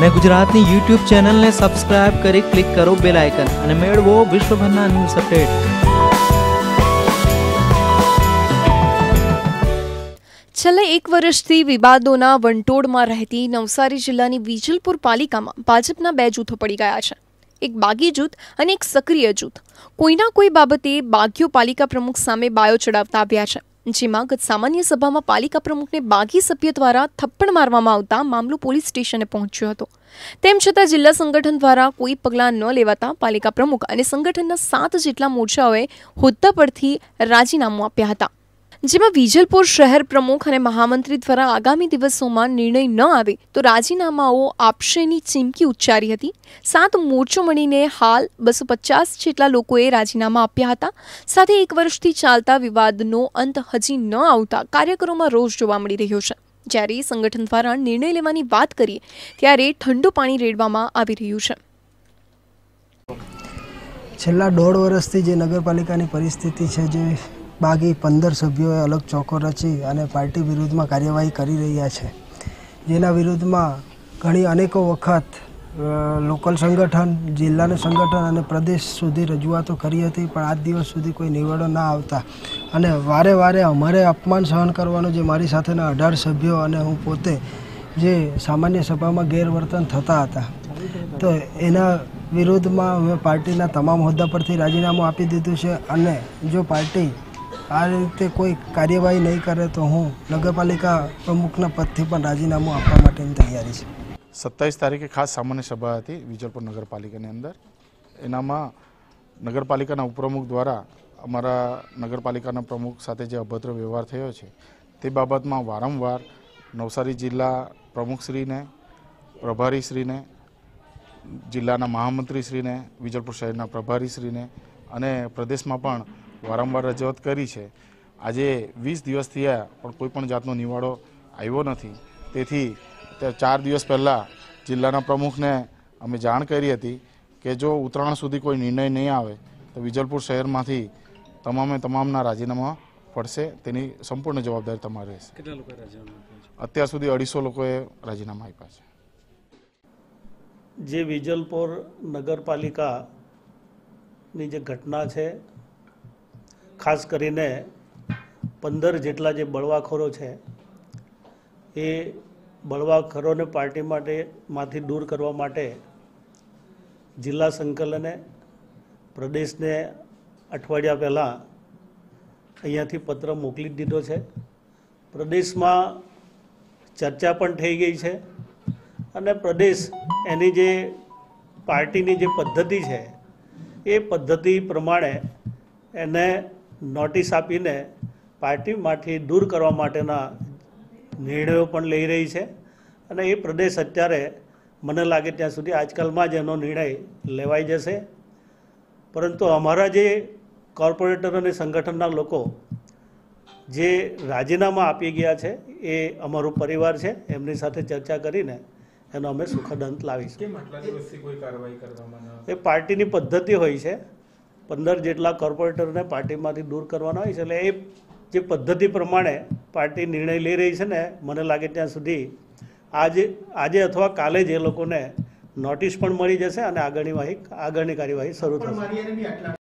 અને ગુજરાતની યુટ્યુબ ચેનલને સબસ્ક્રાઇબ કરી ક્લિક કરો બેલ આઇકન અને મેળવો વિશ્વભરના ન્યૂઝ અપડેટ છેલ્લા એક વર્ષથી વિવાદોના વંટોળમાં રહેતી નવસારી જિલ્લાની વિજલપુર પાલિકામાં ભાજપના બે જૂથો પડી ગયા છે એક બાગી જૂથ અને એક સક્રિય જૂથ કોઈના કોઈ બાબતે બાગીઓ પાલિકા પ્રમુખ સામે બાયો ચડાવતા આવ્યા છે જેમાં ગત સામાન્ય સભામાં પાલિકા પ્રમુખને બાકી સભ્ય દ્વારા થપ્પડ મારવામાં આવતા મામલો પોલીસ સ્ટેશને પહોંચ્યો હતો તેમ છતાં જિલ્લા સંગઠન દ્વારા કોઈ પગલાં ન લેવાતા પાલિકા પ્રમુખ અને સંગઠનના સાત જેટલા મોરચાઓએ હોદ્દા પરથી રાજીનામું આપ્યા હતા જેમાં વિજલપુર શહેર પ્રમુખ અને મહામંત્રી દ્વારા આગામી દિવસોમાં નિર્ણય ન આવે તો રાજીનામાઓ આપશેની ચીમકી ઉચ્ચારી હતી સાત મોરચો મળીને હાલ બસો પચાસ જેટલા લોકોએ રાજીનામા આપ્યા હતા સાથે એક વર્ષથી ચાલતા વિવાદનો અંત હજી ન આવતા કાર્યકરોમાં રોષ જોવા મળી રહ્યો છે જ્યારે સંગઠન દ્વારા નિર્ણય લેવાની વાત કરીએ ત્યારે ઠંડુ પાણી રેડવામાં આવી રહ્યું છે છેલ્લા દોઢ વર્ષથી જે નગરપાલિકાની પરિસ્થિતિ છે જે બાકી પંદર સભ્યોએ અલગ ચોકો રચી અને પાર્ટી વિરુદ્ધમાં કાર્યવાહી કરી રહ્યા છે જેના વિરુદ્ધમાં ઘણી અનેકો વખત લોકલ સંગઠન જિલ્લાનું સંગઠન અને પ્રદેશ સુધી રજૂઆતો કરી હતી પણ આજ દિવસ સુધી કોઈ નિવેડો ના આવતા અને વારે વારે અમારે અપમાન સહન કરવાનું જે મારી સાથેના અઢાર સભ્યો અને હું પોતે જે સામાન્ય સભામાં ગેરવર્તન થતા હતા તો એના વિરુદ્ધમાં અમે પાર્ટીના તમામ હોદ્દા પરથી રાજીનામું આપી દીધું છે અને જો પાર્ટી આ રીતે કોઈ કાર્યવાહી નહીં કરે તો હું નગરપાલિકા પ્રમુખના પદથી પણ રાજીનામું આપવા માટેની તૈયારી છે સત્તાવીસ તારીખે ખાસ સામાન્ય સભા હતી વિજલપુર નગરપાલિકાની અંદર એનામાં નગરપાલિકાના ઉપપ્રમુખ દ્વારા અમારા નગરપાલિકાના પ્રમુખ સાથે જે અભદ્ર વ્યવહાર થયો છે તે બાબતમાં વારંવાર નવસારી જિલ્લા પ્રમુખશ્રીને પ્રભારીશ્રીને જિલ્લાના મહામંત્રીશ્રીને વિજલપુર શહેરના પ્રભારીશ્રીને અને પ્રદેશમાં પણ વારંવાર રજૂઆત કરી છે આજે વીસ દિવસ થયા પણ કોઈપણ જાતનો નિવાડો આવ્યો નથી તેથી ચાર દિવસ પહેલાં જિલ્લાના પ્રમુખને અમે જાણ કરી હતી કે જો ઉત્તરાયણ સુધી કોઈ નિર્ણય નહીં આવે તો વિજલપુર શહેરમાંથી તમામે તમામના રાજીનામા પડશે તેની સંપૂર્ણ જવાબદારી તમારી રહેશે અત્યાર સુધી અઢીસો લોકોએ રાજીનામા આપ્યા છે જે વિજલપુર નગરપાલિકાની જે ઘટના છે ખાસ કરીને પંદર જેટલા જે બળવાખોરો છે એ બળવાખોરોને પાર્ટી માટે માંથી દૂર કરવા માટે જિલ્લા સંકલને પ્રદેશને અઠવાડિયા પહેલાં અહીંયાથી પત્ર મોકલી દીધો છે પ્રદેશમાં ચર્ચા પણ થઈ ગઈ છે અને પ્રદેશ એની જે પાર્ટીની જે પદ્ધતિ છે એ પદ્ધતિ પ્રમાણે એને નોટિસ આપીને પાર્ટીમાંથી દૂર કરવા માટેના નિર્ણયો પણ લઈ રહી છે અને એ પ્રદેશ અત્યારે મને લાગે ત્યાં સુધી આજકાલમાં જ એનો નિર્ણય લેવાઈ જશે પરંતુ અમારા જે કોર્પોરેટર અને સંગઠનના લોકો જે રાજીનામા આપી ગયા છે એ અમારો પરિવાર છે એમની સાથે ચર્ચા કરીને એનો અમે સુખદ અંત લાવીશું એ પાર્ટીની પદ્ધતિ હોય છે પંદર જેટલા કોર્પોરેટરને પાર્ટીમાંથી દૂર કરવાના હોય છે એટલે એ જે પદ્ધતિ પ્રમાણે પાર્ટી નિર્ણય લઈ રહી છે ને મને લાગે ત્યાં સુધી આજે આજે અથવા કાલે જ એ લોકોને નોટિસ પણ મળી જશે અને આગળની વાહી આગળની કાર્યવાહી શરૂ થશે